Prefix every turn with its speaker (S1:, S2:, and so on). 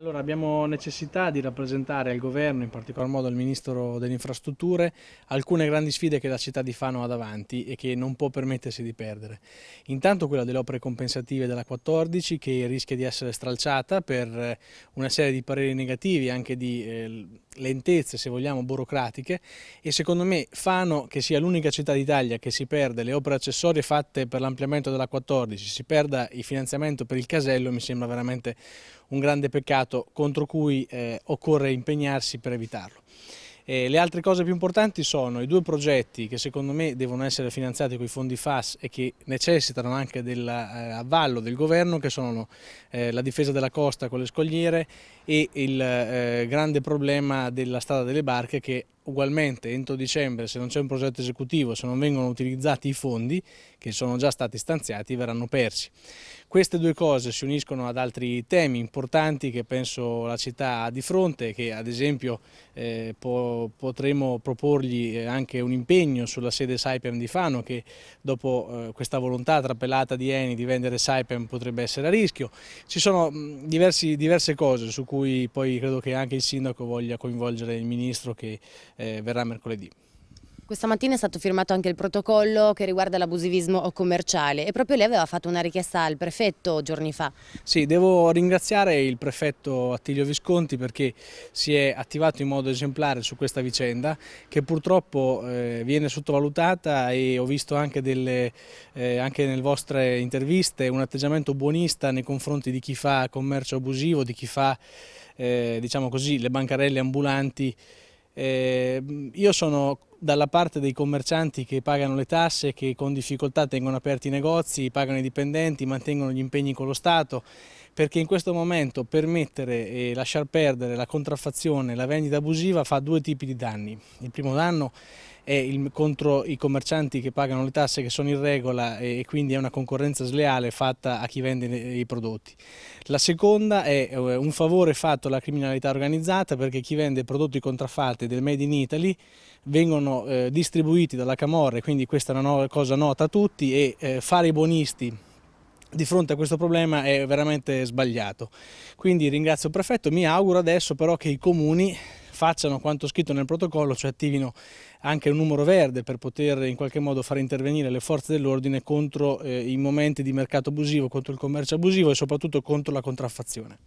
S1: Allora, abbiamo necessità di rappresentare al governo, in particolar modo al Ministro delle Infrastrutture, alcune grandi sfide che la città di Fano ha davanti e che non può permettersi di perdere. Intanto quella delle opere compensative della 14 che rischia di essere stralciata per eh, una serie di pareri negativi, anche di eh, lentezze, se vogliamo, burocratiche e secondo me Fano, che sia l'unica città d'Italia che si perde le opere accessorie fatte per l'ampliamento della 14, si perda il finanziamento per il casello, mi sembra veramente un grande peccato mercato contro cui eh, occorre impegnarsi per evitarlo. E le altre cose più importanti sono i due progetti che secondo me devono essere finanziati con i fondi FAS e che necessitano anche dell'avvallo eh, del governo che sono eh, la difesa della costa con le scogliere e il eh, grande problema della strada delle barche che ugualmente entro dicembre se non c'è un progetto esecutivo, se non vengono utilizzati i fondi che sono già stati stanziati verranno persi. Queste due cose si uniscono ad altri temi importanti che penso la città ha di fronte, che ad esempio eh, po potremo proporgli eh, anche un impegno sulla sede Saipem di Fano, che dopo eh, questa volontà trapelata di Eni di vendere Saipem potrebbe essere a rischio. Ci sono mm, diversi, diverse cose su cui poi credo che anche il sindaco voglia coinvolgere il ministro che eh, verrà mercoledì. Questa mattina è stato firmato anche il protocollo che riguarda l'abusivismo commerciale e proprio lei aveva fatto una richiesta al prefetto giorni fa. Sì, devo ringraziare il prefetto Attilio Visconti perché si è attivato in modo esemplare su questa vicenda che purtroppo eh, viene sottovalutata e ho visto anche, delle, eh, anche nelle vostre interviste un atteggiamento buonista nei confronti di chi fa commercio abusivo, di chi fa eh, diciamo così, le bancarelle ambulanti eh, io sono dalla parte dei commercianti che pagano le tasse, che con difficoltà tengono aperti i negozi, pagano i dipendenti, mantengono gli impegni con lo Stato perché in questo momento permettere e lasciar perdere la contraffazione, e la vendita abusiva fa due tipi di danni. Il primo danno è il, contro i commercianti che pagano le tasse che sono in regola e, e quindi è una concorrenza sleale fatta a chi vende i prodotti. La seconda è eh, un favore fatto alla criminalità organizzata perché chi vende prodotti contraffatti del Made in Italy vengono eh, distribuiti dalla Camorra e quindi questa è una no cosa nota a tutti e eh, fare i buonisti di fronte a questo problema è veramente sbagliato. Quindi ringrazio il prefetto, mi auguro adesso però che i comuni facciano quanto scritto nel protocollo, cioè attivino anche un numero verde per poter in qualche modo far intervenire le forze dell'ordine contro eh, i momenti di mercato abusivo, contro il commercio abusivo e soprattutto contro la contraffazione.